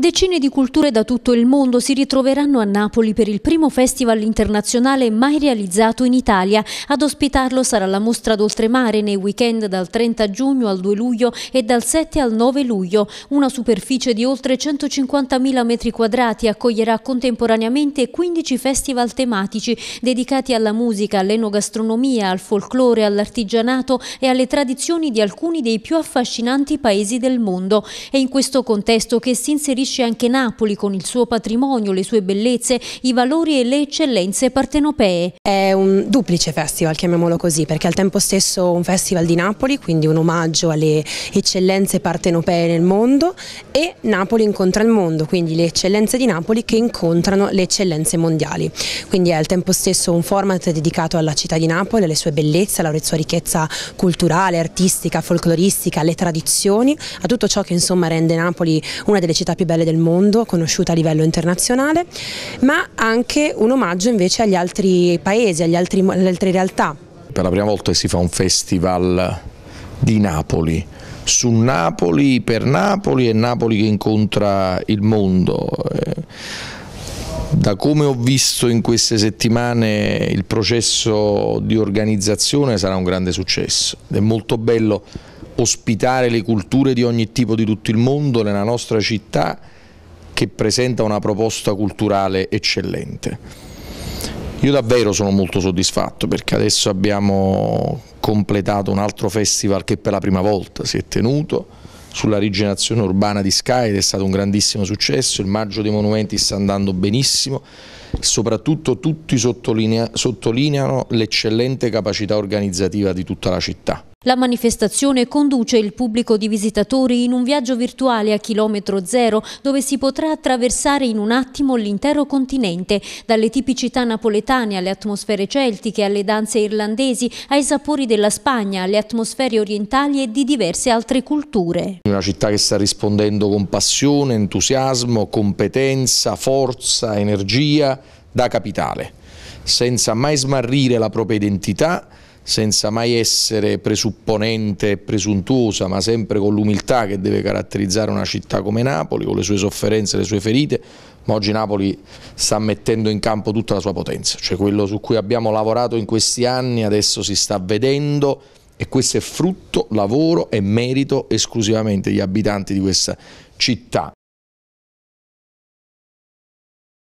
Decine di culture da tutto il mondo si ritroveranno a Napoli per il primo festival internazionale mai realizzato in Italia. Ad ospitarlo sarà la mostra d'oltremare nei weekend dal 30 giugno al 2 luglio e dal 7 al 9 luglio. Una superficie di oltre 150.000 metri quadrati accoglierà contemporaneamente 15 festival tematici dedicati alla musica, all'enogastronomia, al folklore, all'artigianato e alle tradizioni di alcuni dei più affascinanti paesi del mondo. È in questo contesto che si inserisce colpisce anche Napoli con il suo patrimonio, le sue bellezze, i valori e le eccellenze partenopee. È un duplice festival, chiamiamolo così, perché al tempo stesso un festival di Napoli, quindi un omaggio alle eccellenze partenopee nel mondo e Napoli incontra il mondo, quindi le eccellenze di Napoli che incontrano le eccellenze mondiali. Quindi è al tempo stesso un format dedicato alla città di Napoli, alle sue bellezze, alla sua ricchezza culturale, artistica, folcloristica, alle tradizioni, a tutto ciò che insomma rende Napoli una delle città più belle belle del mondo, conosciuta a livello internazionale, ma anche un omaggio invece agli altri paesi, altri, alle altre realtà. Per la prima volta si fa un festival di Napoli, su Napoli per Napoli e Napoli che incontra il mondo. Eh, da come ho visto in queste settimane il processo di organizzazione sarà un grande successo, è molto bello ospitare le culture di ogni tipo di tutto il mondo nella nostra città che presenta una proposta culturale eccellente. Io davvero sono molto soddisfatto perché adesso abbiamo completato un altro festival che per la prima volta si è tenuto sulla rigenerazione urbana di Sky ed è stato un grandissimo successo, il Maggio dei Monumenti sta andando benissimo e soprattutto tutti sottolinea, sottolineano l'eccellente capacità organizzativa di tutta la città. La manifestazione conduce il pubblico di visitatori in un viaggio virtuale a chilometro zero dove si potrà attraversare in un attimo l'intero continente, dalle tipicità napoletane alle atmosfere celtiche, alle danze irlandesi, ai sapori della Spagna, alle atmosfere orientali e di diverse altre culture. Una città che sta rispondendo con passione, entusiasmo, competenza, forza, energia da capitale, senza mai smarrire la propria identità senza mai essere presupponente e presuntuosa, ma sempre con l'umiltà che deve caratterizzare una città come Napoli, con le sue sofferenze, e le sue ferite, ma oggi Napoli sta mettendo in campo tutta la sua potenza, cioè quello su cui abbiamo lavorato in questi anni adesso si sta vedendo e questo è frutto, lavoro e merito esclusivamente degli abitanti di questa città.